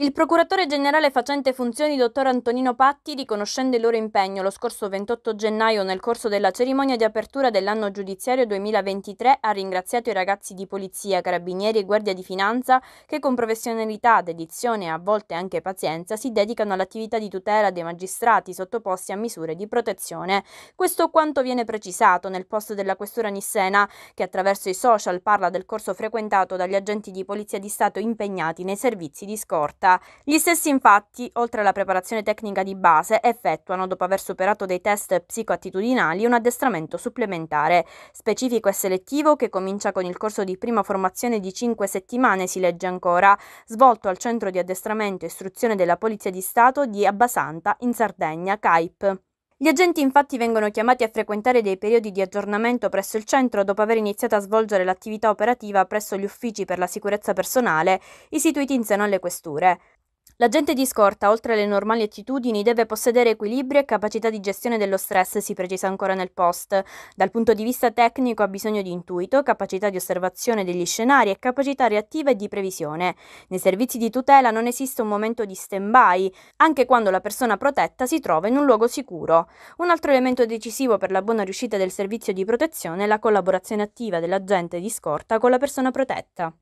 Il procuratore generale facente funzioni, dottor Antonino Patti, riconoscendo il loro impegno lo scorso 28 gennaio nel corso della cerimonia di apertura dell'anno giudiziario 2023, ha ringraziato i ragazzi di polizia, carabinieri e guardia di finanza che con professionalità, dedizione e a volte anche pazienza si dedicano all'attività di tutela dei magistrati sottoposti a misure di protezione. Questo quanto viene precisato nel post della questura Nissena, che attraverso i social parla del corso frequentato dagli agenti di polizia di Stato impegnati nei servizi di scorta società. Gli stessi infatti, oltre alla preparazione tecnica di base, effettuano, dopo aver superato dei test psicoattitudinali, un addestramento supplementare, specifico e selettivo che comincia con il corso di prima formazione di 5 settimane, si legge ancora, svolto al Centro di Addestramento e Istruzione della Polizia di Stato di Abbasanta, in Sardegna, CAIP. Gli agenti infatti vengono chiamati a frequentare dei periodi di aggiornamento presso il centro dopo aver iniziato a svolgere l'attività operativa presso gli uffici per la sicurezza personale istituiti in seno alle questure. L'agente di scorta, oltre alle normali attitudini, deve possedere equilibrio e capacità di gestione dello stress, si precisa ancora nel post. Dal punto di vista tecnico ha bisogno di intuito, capacità di osservazione degli scenari e capacità reattiva e di previsione. Nei servizi di tutela non esiste un momento di stand-by, anche quando la persona protetta si trova in un luogo sicuro. Un altro elemento decisivo per la buona riuscita del servizio di protezione è la collaborazione attiva dell'agente di scorta con la persona protetta.